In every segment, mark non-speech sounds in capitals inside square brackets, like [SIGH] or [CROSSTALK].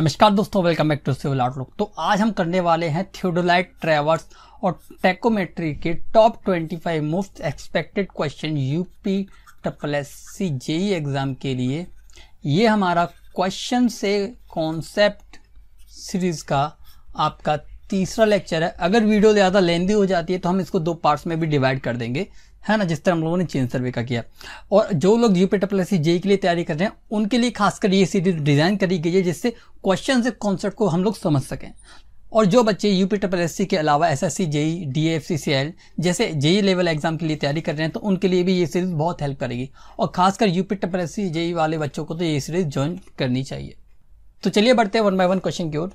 नमस्कार दोस्तों welcome back to Civil Outlook तो आज हम करने वाले हैं थियोडोलाइट ट्रेवर्स और टेकोमेट्री के top 25 most expected question UP triple S C JE exam के लिए ये हमारा क्वेश्चन से कॉन्सेप्ट सीरीज़ का आपका तीसरा लेक्चर है अगर वीडियो ज़्यादा लेंदी हो जाती है तो हम इसको दो पार्ट्स में भी डिवाइड कर देंगे है ना जिस तरह हम लोगों ने चेन सर्वे का किया और जो लोग U P triple S JE के लिए तैयारी कर रहे हैं उनके लिए खासकर ये सीरीज डिज़ाइन करी गई है जिससे क्वेश्चन से कॉन्सेप्ट को हम लोग समझ सकें और जो बच्चे यू पी एस के अलावा S S C JE D F C C L जैसे जेई लेवल एग्जाम के लिए तैयारी कर रहे हैं तो उनके लिए भी ये सीरीज़ बहुत हेल्प करेगी और खासकर यू पी एस जेई वाले बच्चों को तो ये सीरीज़ ज्वाइन करनी चाहिए तो चलिए बढ़ते हैं वन बाय वन क्वेश्चन की ओर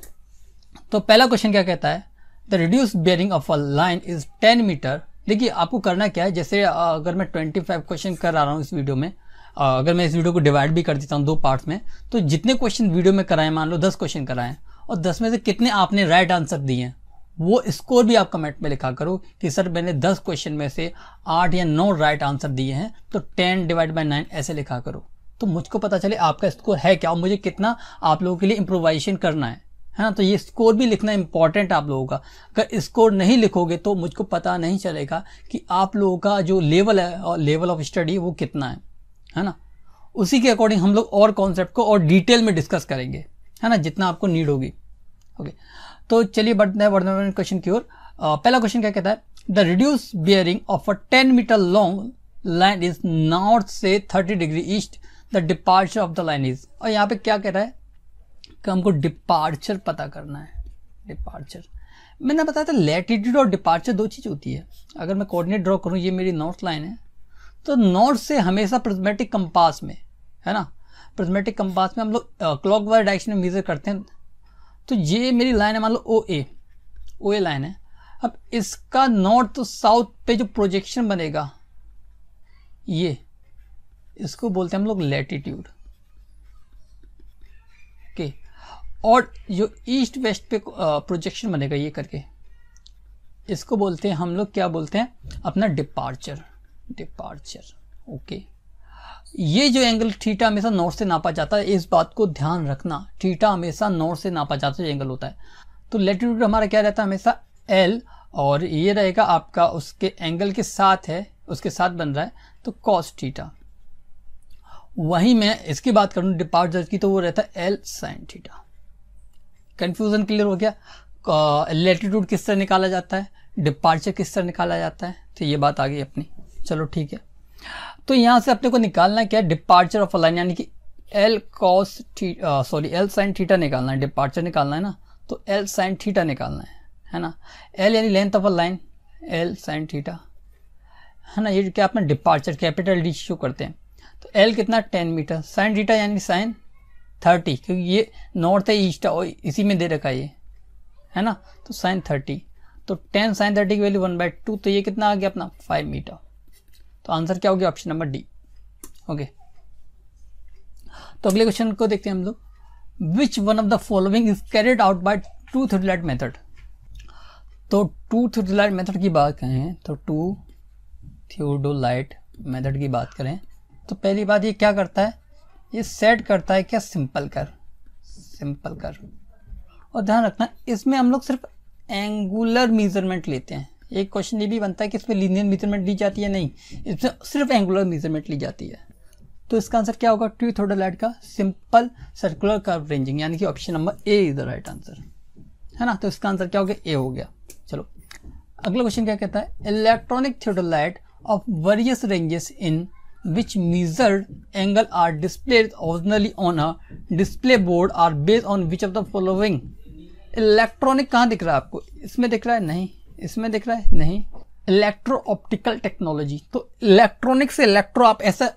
तो पहला क्वेश्चन क्या कहता है the reduce bearing of a line is ten metre देखिए आपको करना क्या है जैसे अगर मैं ट्वेंटी फाइव क्वेश्चन कर रहा हूँ इस वीडियो में अगर मैं इस वीडियो को डिवाइड भी कर देता हूँ दो पार्ट्स में तो जितने क्वेश्चन वीडियो में कराएं मान लो दस क्वेश्चन कराएं और दस में से कितने आपने राइट आंसर दिए हैं वो स्कोर भी आप कमेंट में लिखा करो कि सर मैंने दस क्वेश्चन में से आठ या नौ राइट आंसर दिए हैं तो टेन डिवाइड बाई नाइन ऐसे लिखा करो तो मुझको पता चले आपका स्कोर है क्या और मुझे कितना आप लोगों के लिए इम्प्रोवाइजेशन करना है है ना तो ये स्कोर भी लिखना इम्पॉर्टेंट आप लोगों का अगर स्कोर नहीं लिखोगे तो मुझको पता नहीं चलेगा कि आप लोगों का जो लेवल है और लेवल ऑफ स्टडी वो कितना है है ना उसी के अकॉर्डिंग हम लोग और कॉन्सेप्ट को और डिटेल में डिस्कस करेंगे है ना जितना आपको नीड होगी ओके तो चलिए बढ़ते हैं वर्धमान क्वेश्चन की ओर पहला क्वेश्चन क्या कहता है the reduce bearing of a ten metre long line is north से thirty degree east the departure of the line is और यहाँ पे क्या कह रहा है कि हमको डिपार्चर पता करना है डिपार्चर मैंने बताया था लेटिट्यूड और डिपार्चर दो चीज़ होती है अगर मैं कोऑर्डिनेट ड्रॉ करूँ ये मेरी नॉर्थ लाइन है तो नॉर्थ से हमेशा प्रिज्मेटिक कंपास में है ना प्रिज्मेटिक कंपास में हम लोग क्लॉक वाइज डायरेक्शन में मेजर करते हैं तो ये मेरी लाइन है मान लो ओ ए ओ ए लाइन है अब इसका नॉर्थ तो साउथ पे जो प्रोजेक्शन बनेगा ये इसको बोलते हैं हम लोग लेटीट्यूड और जो ईस्ट वेस्ट पे प्रोजेक्शन बनेगा ये करके इसको बोलते हैं हम लोग क्या बोलते हैं अपना डिपार्चर डिपार्चर ओके ये जो एंगल थीटा हमेशा नॉर्थ से नापा जाता है इस बात को ध्यान रखना थीटा हमेशा नॉर्थ से नापा जाता है एंगल होता है तो लेटीट्यूड हमारा क्या रहता है हमेशा एल और ये रहेगा आपका उसके एंगल के साथ है उसके साथ बन रहा है तो कॉस थीटा वहीं मैं इसकी बात करूँ डिपार्चर की तो वो रहता है L sine theta confusion clear हो गया लेटीट्यूड किस तरह निकाला जाता है डिपार्चर किस तरह निकाला जाता है तो ये बात आ गई अपनी चलो ठीक है तो यहाँ से अपने को निकालना क्या है डिपार्चर ऑफ लाइन यानी कि L cos sorry L sine theta निकालना है डिपार्चर निकालना है ना तो एल साइन थीटा निकालना है है ना एल यानी length of a line L sine theta है ना ये क्या अपना डिपार्चर कैपिटल डी शो करते हैं तो एल कितना टेन मीटर साइन थीटा यानी साइन थर्टी क्योंकि ये नॉर्थ है ईस्ट है और इसी में दे रखा है ये है ना तो साइन थर्टी तो टेन साइन थर्टी की वैल्यू वन बाई टू तो ये कितना आ गया अपना फाइव मीटर तो आंसर क्या हो गया ऑप्शन नंबर डी ओके तो अगले क्वेश्चन को देखते हैं हम लोग which one of the following is carried out by two three light method तो टू लाइट मेथड की बात करें तो टू लाइट मेथड की बात करें तो पहली बात ये क्या करता है ये सेट करता है क्या सिंपल कर सिंपल कर और ध्यान रखना इसमें हम लोग सिर्फ एंगुलर मेजरमेंट लेते हैं एक क्वेश्चन ये भी बनता है कि इसमें लीनियर मेजरमेंट ली जाती है नहीं इसमें सिर्फ एंगुलर मेजरमेंट ली जाती है तो इसका आंसर क्या होगा ट्यू ऑर्डर लाइट का सिंपल सर्कुलर कर्व रेंजिंग यानी कि option number A is the right answer है ना तो इसका आंसर क्या हो गया ए हो गया चलो अगला क्वेश्चन क्या कहता है electronic theodolite of various ranges in which measured angle are displayed originally on a display board are based on which of the following electronic कहाँ दिख रहा है आपको इसमें दिख रहा है नहीं इसमें दिख रहा है नहीं इलेक्ट्रो ऑप्टिकल टेक्नोलॉजी तो इलेक्ट्रॉनिक से इलेक्ट्रो आप ऐसा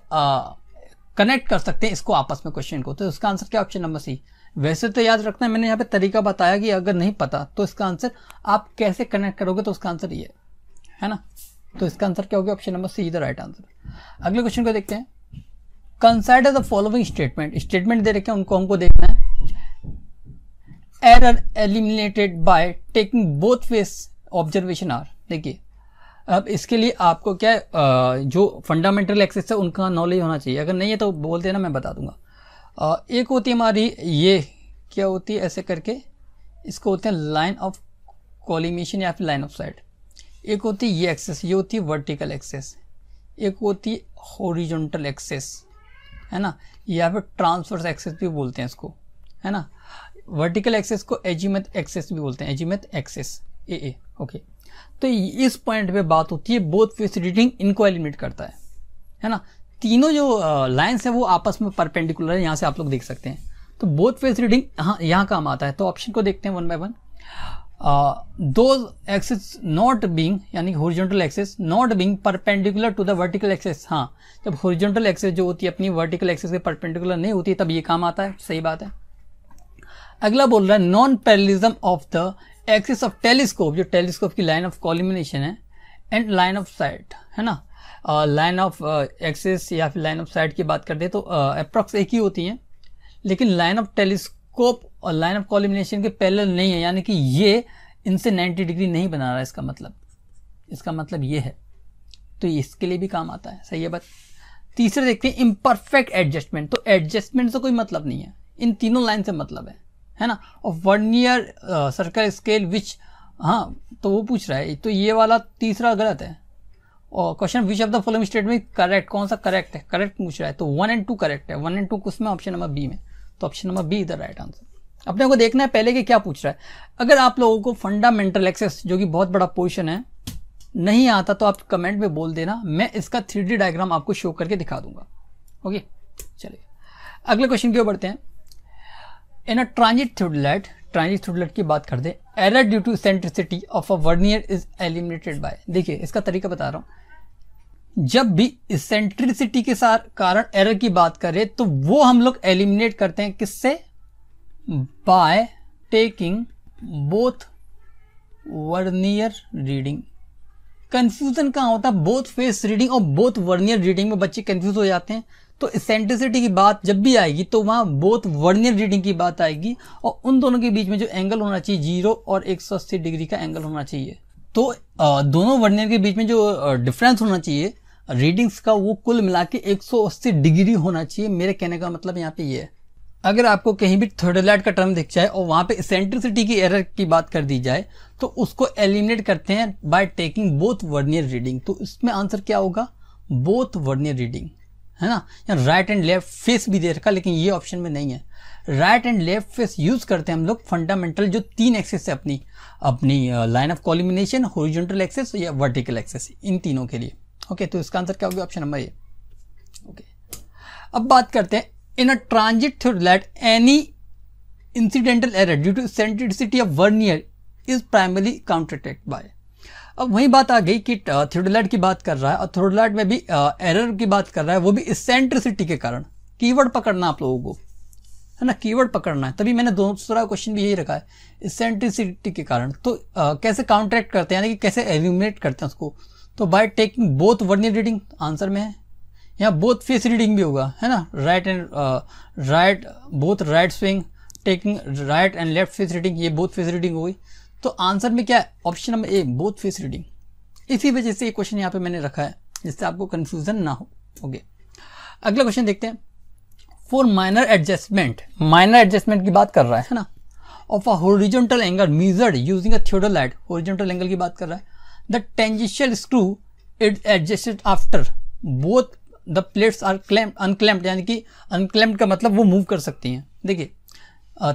कनेक्ट कर सकते हैं इसको आपस में क्वेश्चन को तो इसका आंसर क्या ऑप्शन नंबर सी वैसे तो याद रखना है मैंने यहाँ पे तरीका बताया कि अगर नहीं पता तो इसका आंसर आप कैसे कनेक्ट करोगे तो उसका आंसर ये है ना तो इसका आंसर क्या हो गया option number C the right answer अगले क्वेश्चन को देखते हैं consider the following statement statement दे रखे हैं उनको हमको देखना है error eliminated by taking both face observation are देखिए अब इसके लिए आपको क्या है जो फंडामेंटल एक्सेस है उनका नॉलेज होना चाहिए अगर नहीं है तो बोल देना मैं बता दूंगा एक होती है हमारी ये क्या होती है ऐसे करके इसको होते हैं लाइन ऑफ कॉलिमेशन या फिर लाइन ऑफ साइट एक होती है ये एक्सेस ये होती है वर्टिकल एक्सेस एक होती है हॉरिजॉन्टल एक्सेस है ना या फिर ट्रांसवर्स एक्सेस भी बोलते हैं इसको है ना वर्टिकल एक्सेस को एजीमेथ एक्सेस भी बोलते हैं एजीमेथ एक्सेस ए ए ओके तो इस पॉइंट पे बात होती है बोथ फेस रीडिंग इनको एलिमिनेट करता है है ना तीनों जो लाइन्स है वो आपस में परपेंडिकुलर है यहाँ से आप लोग देख सकते हैं तो बोथ फेस रीडिंग हाँ यहाँ काम आता है तो ऑप्शन को देखते हैं वन बाय वन दो एक्सेस नॉट बींग यानी horizontal axis not being perpendicular to the vertical axis हाँ जब होरिजेंटल एक्सेस जो होती है अपनी वर्टिकल एक्सेस के परपेंडिकुलर नहीं होती तब ये काम आता है सही बात है अगला बोल रहा है non parallelism of the axis of telescope जो टेलीस्कोप की लाइन ऑफ कॉलिमिनेशन है एंड लाइन ऑफ साइट है ना लाइन ऑफ एक्सेस या फिर लाइन ऑफ साइट की बात करते हैं तो अप्रॉक्स uh, एक ही होती है लेकिन लाइन ऑफ टेलीस्कोप स्कोप और लाइन ऑफ कॉलिमिनेशन के पैरल नहीं है यानी कि ये इनसे 90 डिग्री नहीं बना रहा है इसका मतलब इसका मतलब ये है तो इसके लिए भी काम आता है सही है बात तीसरे देखते हैं इम्परफेक्ट एडजस्टमेंट तो एडजस्टमेंट से कोई मतलब नहीं है इन तीनों लाइन से मतलब है है ना और vernier circle scale which हाँ तो वो पूछ रहा है तो ये वाला तीसरा गलत है और question which of the following statement correct कौन सा करेक्ट है करेक्ट पूछ रहा है तो वन एंड टू करेक्ट है वन एंड टू किस में ऑप्शन नंबर बी में तो ऑप्शन नंबर बी इधर राइट आंसर अपने को देखना है पहले कि क्या पूछ रहा है अगर आप लोगों को फंडामेंटल एक्सेस जो कि बहुत बड़ा पोर्शन है नहीं आता तो आप कमेंट में बोल देना मैं इसका थ्री डायग्राम आपको शो करके दिखा दूंगा ओके चलिए अगले क्वेश्चन क्यों बढ़ते हैं इन अ ट्रांजिट थ्रूडलेट ट्रांजिट थ्रूडलेट की बात कर दे error due to eccentricity of a vernier is eliminated by देखिए इसका तरीका बता रहा हूँ जब भी इसेंट्रिसिटी के साथ कारण एरर की बात करें तो वो हम लोग एलिमिनेट करते हैं किससे by taking both vernier reading confusion कहाँ होता है बोथ फेस रीडिंग और बोथ वर्नियर रीडिंग में बच्चे कंफ्यूज हो जाते हैं तो इसेंट्रिसिटी की बात जब भी आएगी तो वहाँ बोथ वर्नियर रीडिंग की बात आएगी और उन दोनों के बीच में जो एंगल होना चाहिए जीरो और एक डिग्री का एंगल होना चाहिए तो दोनों वर्नियर के बीच में जो डिफरेंस होना चाहिए रीडिंग्स का वो कुल मिला के एक डिग्री होना चाहिए मेरे कहने का मतलब यहाँ पे ये है अगर आपको कहीं भी थर्ड लाइट का टर्म दिख जाए और वहाँ पे सेंट्रिसिटी की एरर की बात कर दी जाए तो उसको एलिमिनेट करते हैं by taking both vernier reading तो इसमें आंसर क्या होगा बोथ वर्नियर रीडिंग है ना या राइट एंड लेफ्ट फेस भी दे रखा लेकिन ये ऑप्शन में नहीं है right and left face use करते हैं हम लोग फंडामेंटल जो तीन एक्सेस है अपनी अपनी line of collimation horizontal axis या वर्टिकल एक्सेस इन तीनों के लिए ओके okay, तो इसका आंसर क्या होगा ऑप्शन नंबर ए ओके अब बात करते हैं in a transit theodolite any incidental error due to eccentricity of vernier is primary counteracted by अब वही बात आ गई कि थ्रोडलाइट की बात कर रहा है और थ्रोडलाइट में भी एरर की बात कर रहा है वो भी सेंट्रिसिटी के कारण कीवर्ड पकड़ना आप लोगों को અને કીવર્ડ પકડના તભી મેને દોસરા ક્વેશ્ચન ભી યહી રખા હે સેન્ટ્રિસિટી કે કારણ તો કેસે કોન્ટ્રેક્ટ કરતે હે એટલે કે કેસે એલ્યુમેટ કરતે હે ઉસકો તો by taking both vernier reading answer મે હે યહ બોથ ફેસ રીડિંગ ભી હોગા હેના right and right both right swing taking right and left fitting યે બોથ ફીસ રીટિંગ હો ગઈ તો આન્સર મે ક્યા હે option number 1 both face reading ઇસી وجہ સે યે ક્વેશ્ચન યહાં પે મેને રખા હે જિસસે આપકો કન્ફ્યુઝન ના હો ઓગે અગલા ક્વેશ્ચન دیکھتے હે for minor adjustment minor adjustment की बात कर रहा है ना of a horizontal angle measured using a theodolite horizontal angle की बात कर रहा है the tangential screw it adjusted after both the plates are clamp unclamped यानी कि अनक्लैम्प्ड का मतलब वो मूव कर सकती हैं देखिए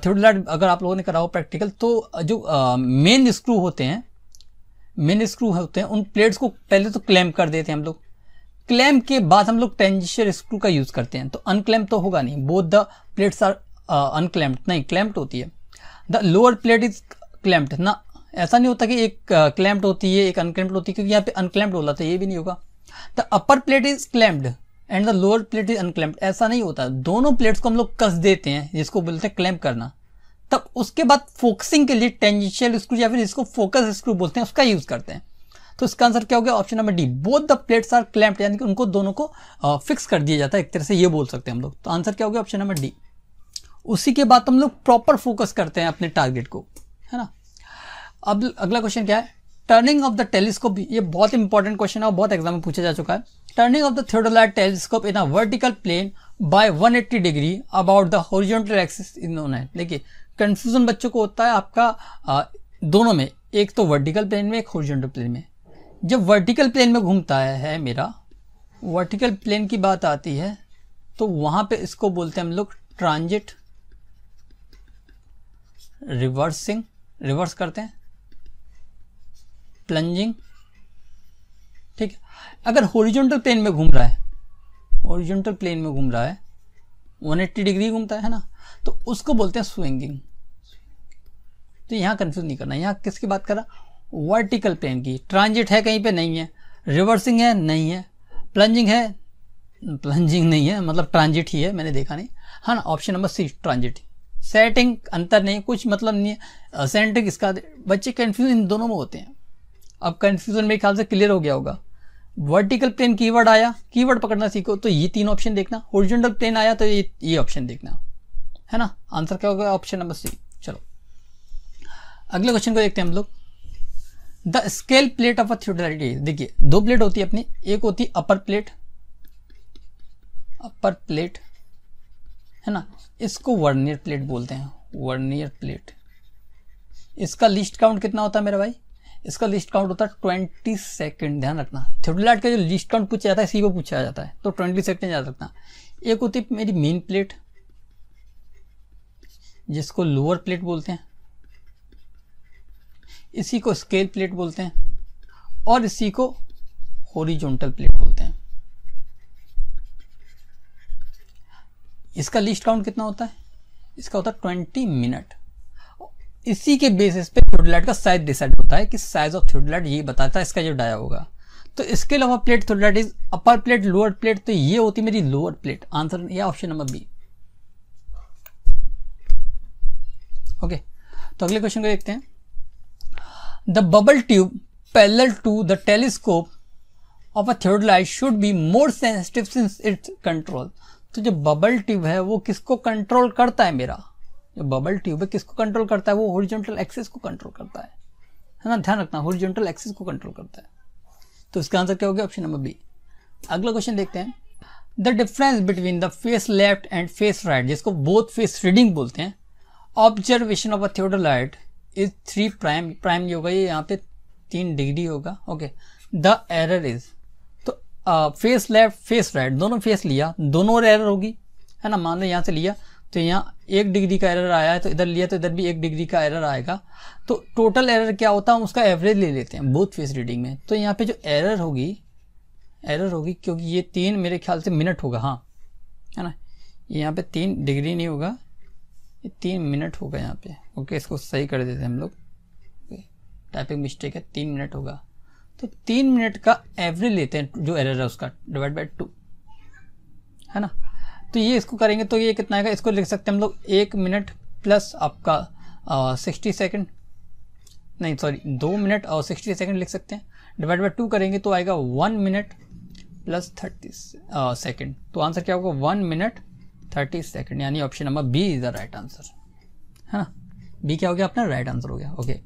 थियोडल लाइट अगर आप लोगों ने करा हो प्रैक्टिकल तो जो मेन स्क्रू होते हैं मेन स्क्रू होते हैं उन प्लेट्स को पहले तो क्लैम्प कर देते हैं हम लोग क्लेम के बाद हम लोग टेंजिशियर स्क्रू का यूज करते हैं तो अनक्लैम्प तो होगा नहीं both the plates are unclamped नहीं क्लैम्प्ड होती है the lower plate is clamped ना ऐसा नहीं होता कि एक क्लैम्प्ड uh, होती है एक अनक्लैम्प्ड होती है क्योंकि यहाँ पे अनक्लैम्प्ड होता है ये भी नहीं होगा the upper plate is clamped and the lower plate is unclamped ऐसा नहीं होता दोनों प्लेट्स को हम लोग कस देते हैं जिसको बोलते हैं क्लैम्प करना तब उसके बाद फोकसिंग के लिए टेंजिशियल स्क्रू या फिर इसको फोकस स्क्रू बोलते हैं उसका यूज करते हैं तो इसका आंसर क्या हो गया option number D both the plates are clamped यानी कि उनको दोनों को फिक्स कर दिया जाता है एक तरह से ये बोल सकते हैं हम लोग तो आंसर क्या हो गया ऑप्शन नंबर डी उसी के बाद हम लोग प्रॉपर फोकस करते हैं अपने टारगेट को है ना अब अगला क्वेश्चन क्या है टर्निंग ऑफ द टेलीस्कोप ये बहुत इंपॉर्टेंट क्वेश्चन है और बहुत एग्जाम में पूछा जा चुका है turning of the theodolite telescope in a vertical plane by 180 degree about the horizontal axis इन दोनों है देखिए कन्फ्यूजन बच्चों को होता है आपका आ, दोनों में एक तो वर्टिकल प्लेन में एक हॉरिजॉन्टल प्लेन में जब वर्टिकल प्लेन में घूमता है, है मेरा वर्टिकल प्लेन की बात आती है तो वहां पे इसको बोलते हैं हम लोग ट्रांजिट रिवर्सिंग रिवर्स करते हैं प्लंजिंग ठीक है अगर होरिजेंटल प्लेन में घूम रहा है हॉरिजॉन्टल प्लेन में घूम रहा है 180 डिग्री घूमता है ना तो उसको बोलते हैं स्विंगिंग तो यहां कंफ्यूज नहीं करना यहां किसकी बात कर रहा वर्टिकल प्लेन की ट्रांजिट है कहीं पे नहीं है रिवर्सिंग है नहीं है प्लंजिंग है प्लंजिंग नहीं है मतलब ट्रांजिट ही है मैंने देखा नहीं हाँ ना option number C transit setting अंतर नहीं कुछ मतलब नहीं है सेंटिंग इसका बच्चे कन्फ्यूज इन दोनों में होते हैं अब कन्फ्यूजन मेरे ख्याल से क्लियर हो गया होगा वर्टिकल प्लेन कीवर्ड आया कीवर्ड पकड़ना सीखो तो ये तीन ऑप्शन देखना ओरिजिनल प्लेन आया तो ये ये ऑप्शन देखना है ना आंसर क्या होगा ऑप्शन नंबर सी चलो अगले क्वेश्चन को देखते हैं हम लोग the scale plate of a theodolite देखिए दो प्लेट होती है अपनी एक होती है अपर प्लेट अपर प्लेट है ना इसको वर्नियर प्लेट बोलते हैं वर्नियर प्लेट इसका लिस्ट काउंट कितना होता है मेरा भाई इसका लिस्ट काउंट होता है ट्वेंटी सेकेंड ध्यान रखना थियोडोलाइट का जो लिस्ट काउंट पूछा जाता है इसी को पूछा जाता है तो ट्वेंटी सेकेंड याद रखना एक होती मेरी मेन प्लेट जिसको लोअर प्लेट बोलते हैं इसी को स्केल प्लेट बोलते हैं और इसी को होरिजोनटल प्लेट बोलते हैं इसका लिस्ट काउंट कितना होता है इसका होता है ट्वेंटी मिनट इसी के बेसिस पे थ्रोडलाइट का साइज डिसाइड होता है कि साइज ऑफ थ्रोडलाइट ये बताता है इसका जो डाया होगा तो scale of a plate theodolite is upper plate lower plate तो ये होती मेरी लोअर प्लेट आंसर या ऑप्शन नंबर बी ओके तो अगले क्वेश्चन को देखते हैं the bubble tube parallel to the telescope of a third should be more sensitive since its control तो जो बबल ट्यूब है वो किसको कंट्रोल करता है मेरा जो बबल ट्यूब है किसको कंट्रोल करता है वो होरिजेंटल एक्सेस को कंट्रोल करता है है ना ध्यान रखना हॉरिजॉन्टल एक्सिस को कंट्रोल करता है तो इसका आंसर क्या हो गया ऑप्शन नंबर बी अगला क्वेश्चन देखते हैं the difference between the face left and face right जिसको बोथ फेस रीडिंग बोलते हैं observation of a theodolite is three prime prime जो होगा ये यहाँ पे तीन डिग्री होगा ओके द एरर इज तो फेस लेफ्ट फेस राइट दोनों फेस लिया दोनों और एरर होगी है ना मान लो यहाँ से लिया तो यहाँ एक डिग्री का एरर आया है तो इधर लिया तो इधर भी एक डिग्री का एरर आएगा तो टोटल एरर क्या होता है हम उसका एवरेज ले लेते हैं बोथ फेस रीडिंग में तो यहाँ पे जो एरर होगी एरर होगी क्योंकि ये तीन मेरे ख्याल से मिनट होगा हाँ है ना यहाँ पे तीन डिग्री नहीं होगा ये तीन मिनट होगा यहाँ पे ओके इसको सही कर देते हैं हम लोग टाइपिंग मिस्टेक है तीन मिनट होगा तो तीन मिनट का एवरेज लेते हैं जो एरर है उसका डिवाइड बाई टू है ना तो ये इसको करेंगे तो ये कितना आएगा इसको लिख सकते हैं हम लोग एक मिनट प्लस आपका सिक्सटी सेकेंड नहीं सॉरी दो मिनट और सिक्सटी सेकेंड लिख सकते हैं डिवाइड बाई टू करेंगे तो आएगा one minute plus thirty second तो आंसर क्या होगा वन मिनट थर्टी सेकेंड यानी option number B is the right answer है ना बी क्या हो गया अपना राइट आंसर हो गया ओके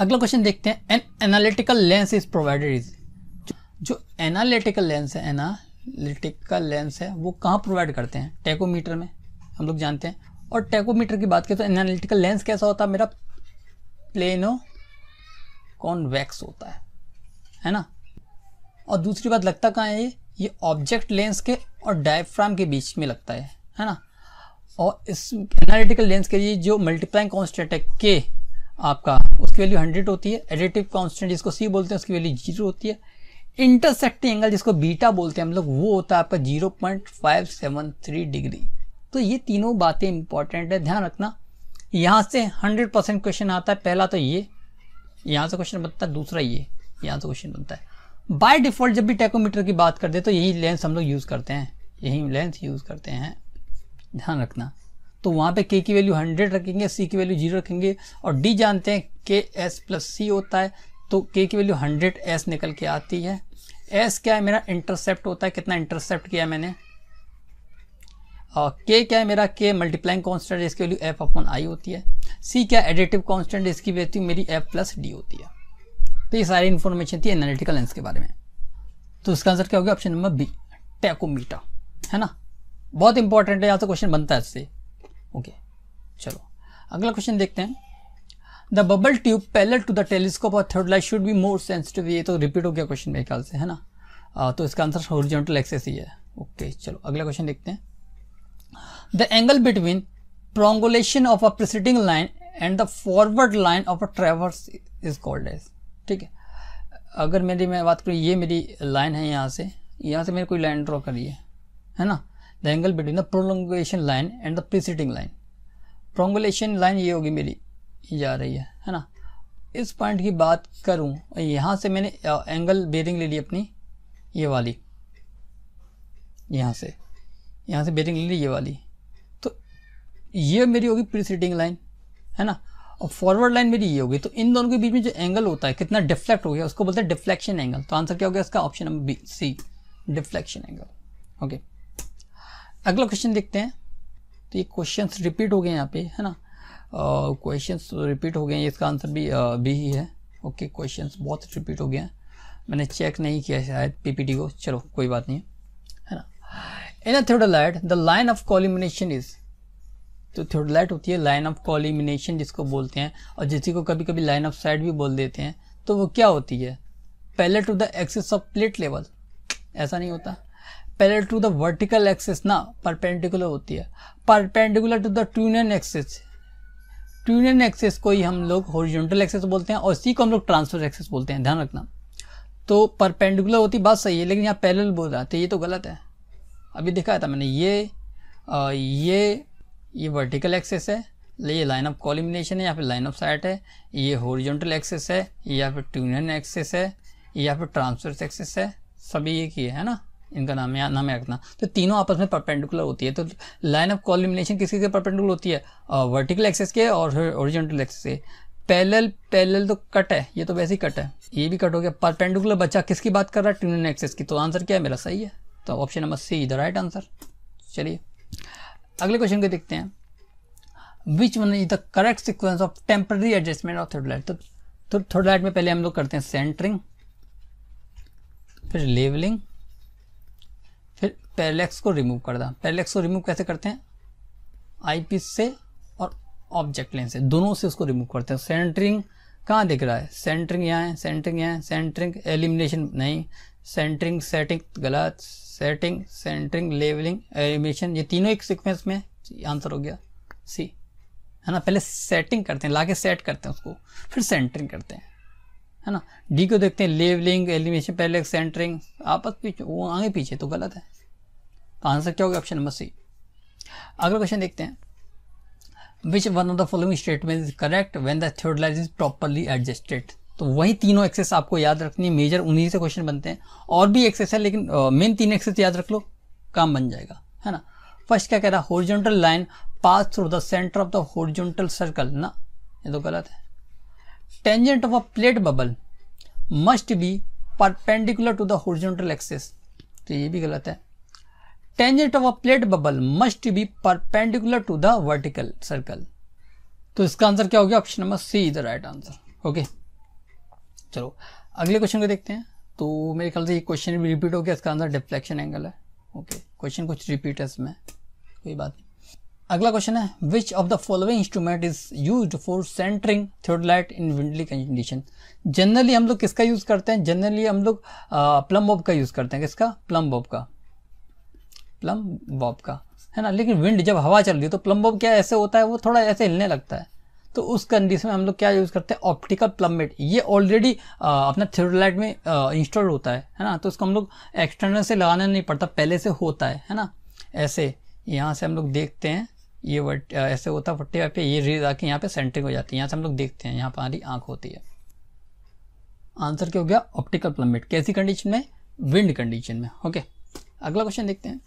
अगला क्वेश्चन देखते हैं an analytical lens is provided is जो एनालिटिकल लेंस है एनालिटिकल लेंस है वो कहाँ प्रोवाइड करते हैं टेकोमीटर में हम लोग जानते हैं और टेकोमीटर की बात करें तो एनालिटिकल लेंस कैसा होता है मेरा प्लेनो कॉन्वैक्स होता है है ना और दूसरी बात लगता कहाँ है ये ये ऑब्जेक्ट लेंस के और डायफ्राम के बीच में लगता है है ना और इस एनालिटिकल लेंस के लिए जो मल्टीप्लाइंग कॉन्स्टेंट है के आपका उसकी वैल्यू हंड्रेड होती है एडिटिव कॉन्स्टेंट जिसको सी बोलते हैं उसकी वैल्यू जीरो होती है इंटरसेक्टिंग एंगल जिसको बीटा बोलते हैं हम लोग वो होता है आपका zero point five seven three degree तो ये तीनों बातें इंपॉर्टेंट है ध्यान रखना यहाँ से हंड्रेड परसेंट क्वेश्चन आता है पहला तो ये यहाँ से क्वेश्चन बनता है दूसरा ये यहाँ से क्वेश्चन बनता है बाय डिफॉल्ट जब भी टैकोमीटर की बात करते हैं तो यही लेंस हम लोग यूज़ करते हैं यही लेंस यूज़ करते हैं ध्यान रखना तो वहाँ पे के की वैल्यू हंड्रेड रखेंगे सी की वैल्यू जीरो रखेंगे और डी जानते हैं के एस प्लस सी होता है तो के की वैल्यू हंड्रेड एस निकल के आती है एस क्या है मेरा इंटरसेप्ट होता है कितना इंटरसेप्ट किया मैंने और के क्या है मेरा के मल्टीप्लाइंग कॉन्स्टेंट इसकी वैल्यू एफ अपॉन आई होती है सी क्या एडिटिव कॉन्स्टेंट इसकी वैल्यू मेरी एफ प्लस डी होती है तो ये सारी इन्फॉर्मेशन थी एनालिटिकल लेंस के बारे में तो इसका आंसर क्या हो गया ऑप्शन नंबर बी टैकोमीटा है ना बहुत इंपॉर्टेंट है यहाँ से क्वेश्चन बनता है इससे ओके चलो अगला क्वेश्चन देखते हैं the bubble tube parallel to the telescope और theodolite should be more sensitive ये तो रिपीट हो गया क्वेश्चन मेरे ख्याल से है ना आ, तो इसका आंसर हॉरिजॉन्टल एक्सेस ही है ओके चलो अगला क्वेश्चन देखते हैं the angle between prolongation of a preceding line and the forward line of a traverse is called as ठीक है अगर मेरी मैं बात करूँ ये मेरी लाइन है यहाँ से यहाँ से मैंने कोई लाइन ड्रॉ करी है है ना the angle between the prolongation line and the preceding line prolongation line ये होगी मेरी जा रही है है ना इस पॉइंट की बात करूँ यहाँ से मैंने एंगल बेरिंग ले ली अपनी ये वाली यहाँ से यहाँ से बेरिंग ले ली ये वाली तो ये मेरी होगी प्रीसीटिंग लाइन है ना और फॉरवर्ड लाइन मेरी ये होगी तो इन दोनों के बीच में जो एंगल होता है कितना डिफ्लेक्ट हो गया उसको बोलते हैं डिफ्लेक्शन एंगल तो आंसर क्या हो गया इसका option number B C deflection angle okay अगला क्वेश्चन देखते हैं तो ये क्वेश्चन रिपीट हो गए यहाँ पे है ना क्वेश्चन रिपीट तो हो गए हैं इसका आंसर भी uh, बी ही है ओके okay, क्वेश्चन बहुत रिपीट हो गए हैं मैंने चेक नहीं किया शायद पीपीटी को चलो कोई बात नहीं है ना in a light the line of collimation is तो थियोडोलाइट होती है लाइन ऑफ कॉलिमिनेशन जिसको बोलते हैं और जिसी को कभी कभी लाइन ऑफ साइड भी बोल देते हैं तो वो क्या होती है parallel to the axis of plate level ऐसा नहीं होता parallel to the vertical axis ना परपेंडिकुलर होती है perpendicular to the trunnion axis trunnion axis को ही हम लोग हॉरिजॉन्टल एक्सेस बोलते हैं और इसी को हम लोग ट्रांसफर एक्सेस बोलते हैं ध्यान रखना तो परपेंडिकुलर होती बात सही है लेकिन यहाँ पैरेलल बोल रहा था तो ये तो गलत है अभी देखा था मैंने ये आ, ये ये वर्टिकल एक्सेस है ये लाइन ऑफ कॉलिमिनेशन है या फिर लाइन ऑफ साइट है ये होरिजेंटल एक्सेस है या फिर ट्यूनियन एक्सेस है या फिर ट्रांसफर्स एक्सेस है सभी ये की है, ना इनका नाम या नाम रखना तो तीनों आपस में परपेंडिकुलर होती है तो लाइन ऑफ कॉलिमिनेशन किसी के परपेंडिकुलर होती है वर्टिकल एक्सेस के और ओरिजेंटल एक्सेस के पैलल पैलल तो कट है ये तो वैसे ही कट है ये भी कट हो गया परपेंडिकुलर बच्चा किसकी बात कर रहा है ट्यूनियन एक्सेस की तो आंसर क्या है मेरा सही है तो option number C the right answer चलिए अगले क्वेश्चन को देखते हैं which one is the correct sequence of temporary adjustment of theodolite तो थर्ड तो लाइट में पहले हम लोग करते हैं सेंटरिंग फिर लेवलिंग फिर पैरलेक्स को रिमूव कर दें पैरलेक्स को रिमूव कैसे करते हैं आईपीस से और ऑब्जेक्ट लेंस से दोनों से उसको रिमूव करते हैं सेंटरिंग कहाँ दिख रहा है सेंटरिंग यहाँ है सेंटरिंग यहाँ है सेंटरिंग एलिमिनेशन नहीं सेंटरिंग सेटिंग गलत सेटिंग सेंटरिंग लेवलिंग एलिमेशन ये तीनों एक सीक्वेंस में आंसर हो गया सी है ना पहले सेटिंग करते हैं लाके सेट करते हैं उसको फिर सेंटरिंग करते हैं है ना डी को देखते हैं लेवलिंग एलिमेशन पहले सेंटरिंग आपस पीछे वो आगे पीछे तो गलत है तो आंसर क्या होगा ऑप्शन नंबर सी अगला क्वेश्चन देखते हैं which one of the following statement is correct when the third is properly adjusted तो वही तीनों एक्सेस आपको याद रखनी है मेजर उन्हीं से क्वेश्चन बनते हैं और भी एक्सेस है लेकिन मेन तीन एक्सेस याद रख लो काम बन जाएगा है ना फर्स्ट क्या कह रहा है horizontal line pass through the centre of the horizontal circle ना ये तो गलत है tangent of a plate bubble must be perpendicular to the horizontal axis तो ये भी गलत है tangent of a plate bubble must be perpendicular to the vertical circle तो इसका आंसर क्या हो गया option number C is the right answer okay चलो अगले क्वेश्चन को देखते हैं तो मेरे ख्याल से ये क्वेश्चन भी रिपीट हो गया इसका आंसर डिफ्लेक्शन एंगल है ओके क्वेश्चन कुछ रिपीट है इसमें कोई बात नहीं अगला क्वेश्चन है which of the following instrument is use for centring light in windy condition generally हम लोग किसका यूज़ करते हैं जनरली हम लोग प्लम बॉब का यूज़ करते हैं किसका प्लम बॉब का प्लम बॉब का है ना लेकिन विंड जब हवा चल रही है तो प्लम बॉब क्या ऐसे होता है वो थोड़ा ऐसे हिलने लगता है तो उस कंडीशन में हम लोग क्या यूज़ करते हैं ऑप्टिकल प्लमेट ये ऑलरेडी अपना थ्योरोलाइट में इंस्टॉल होता है है ना तो उसको हम लोग एक्सटर्नल से लगाना नहीं पड़ता पहले से होता है है ना ऐसे यहाँ से हम लोग देखते हैं ये वट ऐसे होता है फट्टी पे ये रेज आके यहाँ पे सेंटरिंग हो जाती है यहाँ से हम लोग देखते हैं यहाँ पर हमारी आँख होती है आंसर क्या हो गया ऑप्टिकल प्लमेट कैसी कंडीशन में विंड कंडीशन में ओके अगला क्वेश्चन देखते हैं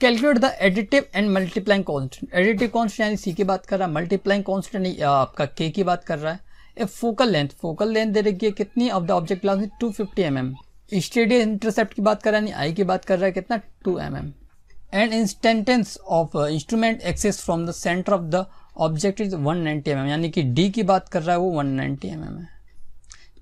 calculate the additive and multiplying constant additive constant यानी सी की बात कर रहा है मल्टीप्लाइंग कॉन्स्टेंट आपका के की बात कर रहा है a focal length focal length दे रखी है कितनी of the object glass two fifty M M stadia intercept की बात कर रहा है यानी आई की बात कर रहा है कितना two M M and distance of instrument axis from the centre of the object is one ninety M M यानी कि डी की बात कर रहा है वो वन नाइनटी एम एम है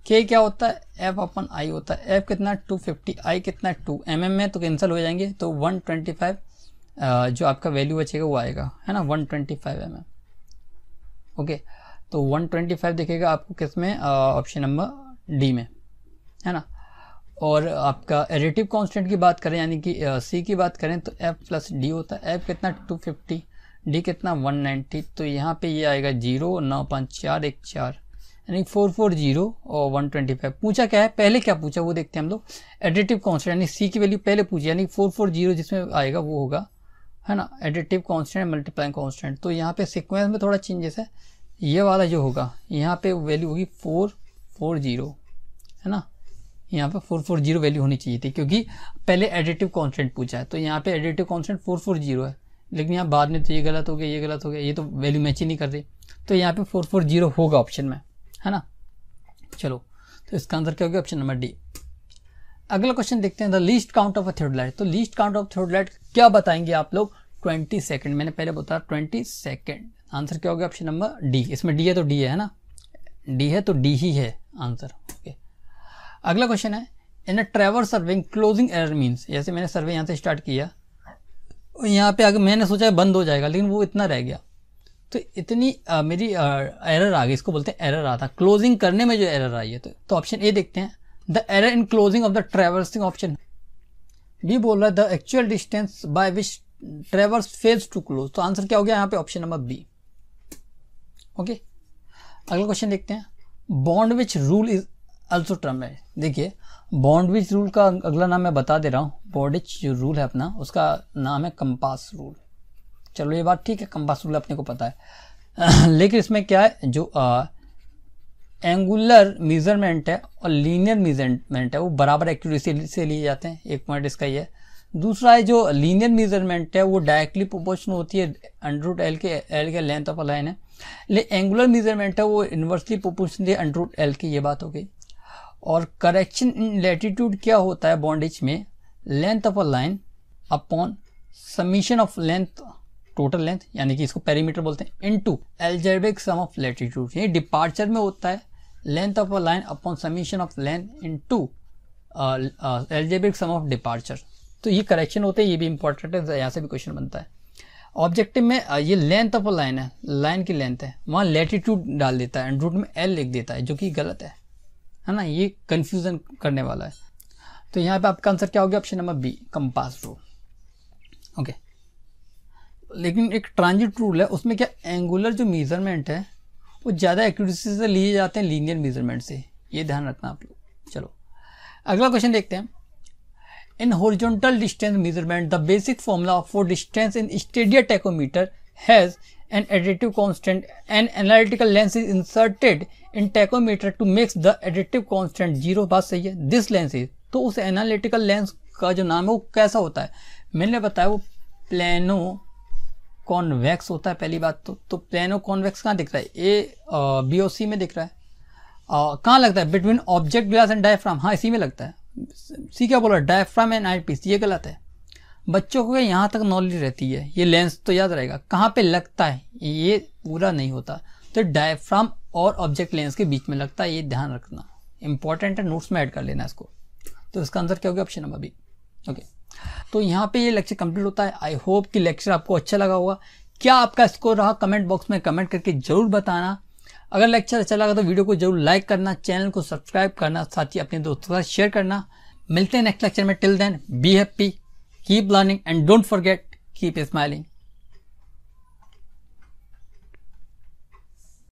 के क्या होता है एफ अपन आई होता है एफ कितना टू फिफ्टी आई कितना है टू एम में तो कैंसिल हो जाएंगे तो वन ट्वेंटी फाइव जो आपका वैल्यू बचेगा वो आएगा है ना one twenty five M M okay तो वन ट्वेंटी फाइव दिखेगा आपको किस में ऑप्शन नंबर डी में है ना और आपका एडिटिव कांस्टेंट की बात करें यानी कि सी की बात करें तो एफ प्लस डी होता है एफ कितना टू फिफ्टी डी कितना वन नाइन्टी तो यहाँ पे ये आएगा जीरो नौ पाँच चार एक चार यानी 440 और 125 पूछा क्या है पहले क्या पूछा वो देखते हैं हम लोग एडिटिव कॉन्सटेंट यानी सी की वैल्यू पहले पूछी यानी 440 जिसमें आएगा वो होगा है ना एडिटिव कॉन्सटेंट मल्टीप्लाइंग कॉन्सटेंट तो यहाँ पे सिक्वेंस में थोड़ा चेंजेस है ये वाला जो होगा यहाँ पे वैल्यू होगी फोर फोर जीरो है ना यहाँ पे फोर फोर जीरो वैल्यू होनी चाहिए थी क्योंकि पहले एडिटिव कॉन्सटेंट पूछा है तो यहाँ पे additive constant four four zero है लेकिन यहाँ बाद में तो ये गलत हो गया ये गलत हो गया ये तो वैल्यू मैच ही नहीं कर रही तो यहाँ पे फोर फोर जीरो होगा ऑप्शन में है ना चलो तो इसका आंसर क्या होगा ऑप्शन नंबर डी अगला क्वेश्चन देखते हैं the least count of a theodolite तो least count of theodolite क्या बताएंगे आप लोग ट्वेंटी सेकेंड मैंने पहले बताया ट्वेंटी सेकेंड आंसर क्या होगा ऑप्शन नंबर डी इसमें डी है तो डी है ना डी है तो डी ही है आंसर ओके अगला क्वेश्चन है in a traversing closing error means जैसे मैंने सर्वे यहाँ से स्टार्ट किया यहाँ पे अगर मैंने सोचा बंद हो जाएगा लेकिन वो इतना रह गया तो इतनी आ, मेरी आ, एरर आ गई इसको बोलते हैं एरर आता क्लोजिंग करने में जो एरर आई है तो ऑप्शन तो ए देखते हैं the error in closing of the traversing option B बोल रहा है the actual distance by which traverse fails to close तो आंसर क्या हो गया यहाँ पे ऑप्शन नंबर बी ओके अगला क्वेश्चन देखते हैं bond which rule is also term है देखिए बॉन्ड विच रूल का अगला नाम मैं बता दे रहा हूँ बॉन्डिच जो रूल है अपना उसका नाम है कंपास रूल चलो ये बात ठीक है कंपास रूल अपने को पता है [CLEARS THROAT] लेकिन इसमें क्या है जो आ, एंगुलर मेजरमेंट है और लीनियर मेजरमेंट है वो बराबर एक्यूरेसी से लिए जाते हैं एक पॉइंट इसका ये दूसरा है जो लीनियर मेजरमेंट है वो डायरेक्टली प्रोपोर्शन होती है रूट एल के एल के लेंथ ऑफ लाइन है ले एंगुलर मेजरमेंट है वो इनवर्सली प्रोपोर्शन है रूट एल की ये बात हो गई और करेक्शन इन लेटीट्यूड क्या होता है बॉन्डेज में length of a line upon summation of length total length यानी कि इसको पेरीमीटर बोलते हैं into algebraic sum of latitude ये डिपार्चर में होता है length of a line upon summation of length into algebraic sum of departure तो ये करेक्शन होते हैं ये भी इंपॉर्टेंट है तो यहाँ से भी क्वेश्चन बनता है ऑब्जेक्टिव में uh, ये लेंथ ऑफ अ लाइन है लाइन की लेंथ है वहाँ लेटीट्यूड डाल देता है एंड रूट में एल लिख देता है जो कि गलत है है ना ये कन्फ्यूज़न करने वाला है तो यहाँ पे आपका आंसर क्या हो गया option number B compass rule okay लेकिन एक ट्रांजिट रूल है उसमें क्या एंगुलर जो मेजरमेंट है वो ज़्यादा एक्यूरेसी से लिए जाते हैं लीनियर मेजरमेंट से ये ध्यान रखना आप लोग चलो अगला क्वेश्चन देखते हैं in horizontal distance measurement the basic formula for distance in stadia tacheometer has an additive constant an analytical lens is inserted in tacheometer to makes the additive constant zero बात सही है दिस लेंस इज तो उस analytical lens का जो नाम है वो कैसा होता है मैंने बताया वो प्लानो कॉन्वेक्स होता है पहली बात तो तो प्लेनो कॉन्वेक्स कहाँ दिख रहा है ए बी ओ सी में दिख रहा है कहाँ लगता है between object glass and diaphragm हाँ इसी में लगता है सी क्या बोला डायफ्राम एंड आई पीस ये गलत है बच्चों को यहाँ तक नॉलेज रहती है ये लेंस तो याद रहेगा कहाँ पे लगता है ये पूरा नहीं होता तो डायफ्राम और ऑब्जेक्ट लेंस के बीच में लगता है ये ध्यान रखना इंपॉर्टेंट है नोट्स में ऐड कर लेना इसको तो इसका आंसर क्या हो गया ऑप्शन नंबर बी ओके तो यहाँ पे ये लेक्चर कंप्लीट होता है आई होप कि लेक्चर आपको अच्छा लगा होगा क्या आपका स्कोर रहा कमेंट बॉक्स में कमेंट करके ज़रूर बताना अगर लेक्चर अच्छा लगा तो वीडियो को जरूर लाइक करना चैनल को सब्सक्राइब करना साथ ही अपने दोस्तों के साथ शेयर करना मिलते हैं नेक्स्ट लेक्चर में till then be happy keep learning and don't forget keep smiling